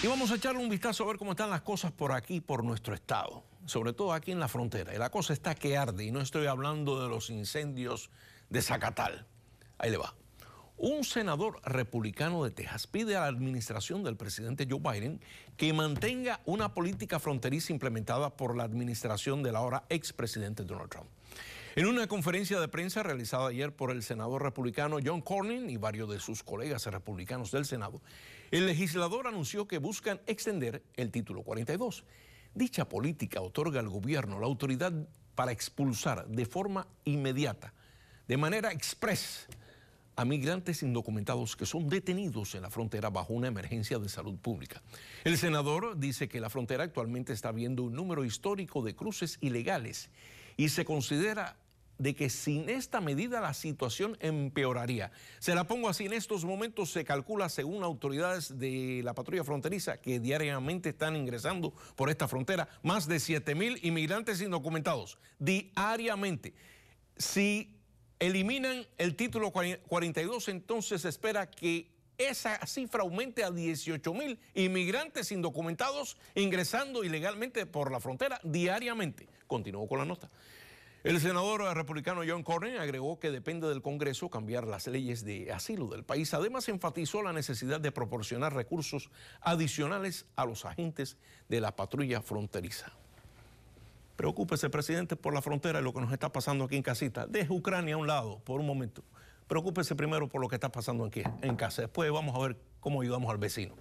Y vamos a echarle un vistazo a ver cómo están las cosas por aquí, por nuestro estado, sobre todo aquí en la frontera. Y la cosa está que arde, y no estoy hablando de los incendios de Zacatal. Ahí le va. Un senador republicano de Texas pide a la administración del presidente Joe Biden que mantenga una política fronteriza implementada por la administración del ahora expresidente Donald Trump. En una conferencia de prensa realizada ayer por el senador republicano John Cornyn y varios de sus colegas republicanos del Senado, el legislador anunció que buscan extender el título 42. Dicha política otorga al gobierno la autoridad para expulsar de forma inmediata, de manera EXPRESA a migrantes indocumentados que son detenidos en la frontera bajo una emergencia de salud pública. El senador dice que la frontera actualmente está viendo un número histórico de cruces ilegales y se considera de que sin esta medida la situación empeoraría. Se la pongo así, en estos momentos se calcula, según autoridades de la patrulla fronteriza, que diariamente están ingresando por esta frontera más de 7 mil inmigrantes indocumentados, diariamente. Si Eliminan el título 42, entonces se espera que esa cifra aumente a 18 mil inmigrantes indocumentados ingresando ilegalmente por la frontera diariamente. Continúo con la nota. El senador republicano John Cornyn agregó que depende del Congreso cambiar las leyes de asilo del país. Además, enfatizó la necesidad de proporcionar recursos adicionales a los agentes de la patrulla fronteriza. Preocúpese, presidente, por la frontera y lo que nos está pasando aquí en casita. Deje Ucrania a un lado por un momento. Preocúpese primero por lo que está pasando aquí en casa. Después vamos a ver cómo ayudamos al vecino.